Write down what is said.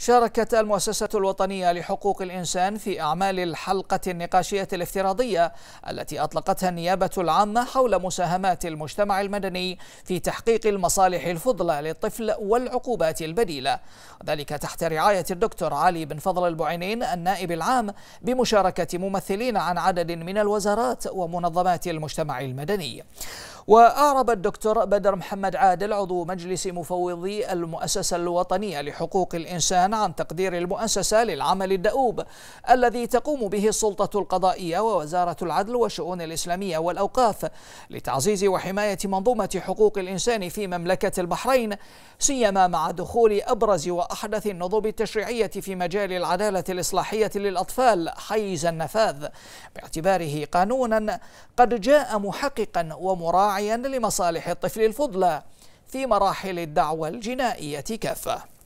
شاركت المؤسسة الوطنية لحقوق الإنسان في أعمال الحلقة النقاشية الافتراضية التي أطلقتها النيابة العامة حول مساهمات المجتمع المدني في تحقيق المصالح الفضلى للطفل والعقوبات البديلة ذلك تحت رعاية الدكتور علي بن فضل البعينين النائب العام بمشاركة ممثلين عن عدد من الوزارات ومنظمات المجتمع المدني وأعرب الدكتور بدر محمد عادل عضو مجلس مفوضي المؤسسة الوطنية لحقوق الإنسان عن تقدير المؤسسة للعمل الدؤوب الذي تقوم به السلطة القضائية ووزارة العدل والشؤون الإسلامية والأوقاف لتعزيز وحماية منظومة حقوق الإنسان في مملكة البحرين سيما مع دخول أبرز وأحدث النظم التشريعية في مجال العدالة الإصلاحية للأطفال حيز النفاذ باعتباره قانونا قد جاء محققا ومراعيا معين لمصالح الطفل الفضلى في مراحل الدعوة الجنائية كافة